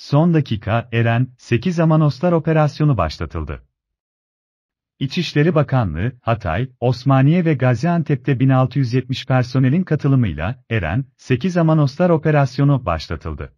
Son dakika Eren 8 Amanoslar operasyonu başlatıldı. İçişleri Bakanlığı, Hatay, Osmaniye ve Gaziantep'te 1670 personelin katılımıyla Eren 8 Amanoslar operasyonu başlatıldı.